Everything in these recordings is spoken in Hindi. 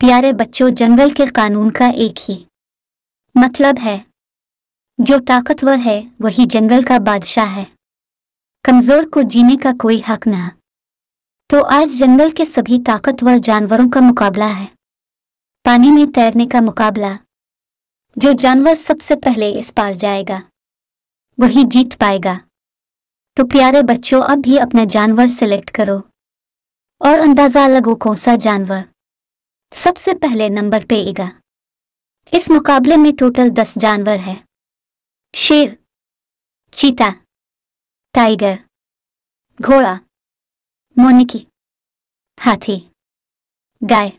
प्यारे बच्चों जंगल के कानून का एक ही मतलब है जो ताकतवर है वही जंगल का बादशाह है कमजोर को जीने का कोई हक न तो आज जंगल के सभी ताकतवर जानवरों का मुकाबला है पानी में तैरने का मुकाबला जो जानवर सबसे पहले इस पार जाएगा वही जीत पाएगा तो प्यारे बच्चों अब भी अपना जानवर सेलेक्ट करो और अंदाजा लगो कौन सा जानवर सबसे पहले नंबर पे ईगा इस मुकाबले में टोटल दस जानवर है शेर चीता टाइगर घोड़ा मोनिकी हाथी गाय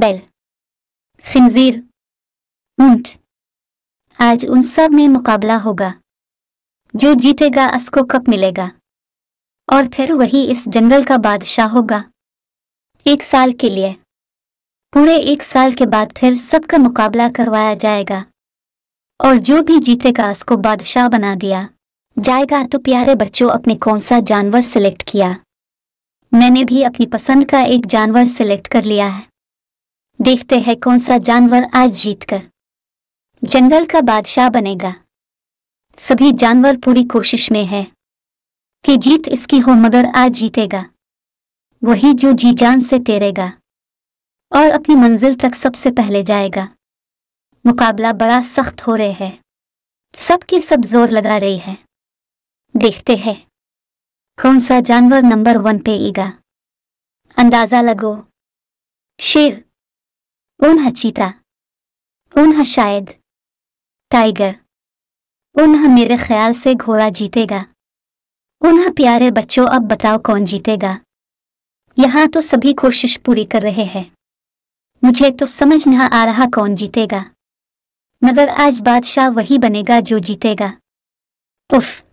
बैल खिंजीर ऊंट आज उन सब में मुकाबला होगा जो जीतेगा उसको कप मिलेगा और फिर वही इस जंगल का बादशाह होगा एक साल के लिए पूरे एक साल के बाद फिर सबका मुकाबला करवाया जाएगा और जो भी जीतेगा उसको बादशाह बना दिया जाएगा तो प्यारे बच्चों अपने कौन सा जानवर सिलेक्ट किया मैंने भी अपनी पसंद का एक जानवर सिलेक्ट कर लिया है देखते हैं कौन सा जानवर आज जीतकर जंगल का बादशाह बनेगा सभी जानवर पूरी कोशिश में है कि जीत इसकी हो मगर आज जीतेगा वही जो जी जान से तेरेगा और अपनी मंजिल तक सबसे पहले जाएगा मुकाबला बड़ा सख्त हो रहे है सबकी सब जोर लगा रही है देखते हैं कौन सा जानवर नंबर वन पे ईगा अंदाजा लगो शेर ऊन चीता ऊन शायद टाइगर उन्ह मेरे ख्याल से घोड़ा जीतेगा उन्ह प्यारे बच्चों अब बताओ कौन जीतेगा यहाँ तो सभी कोशिश पूरी कर रहे हैं मुझे तो समझ न आ रहा कौन जीतेगा मगर आज बादशाह वही बनेगा जो जीतेगा उफ़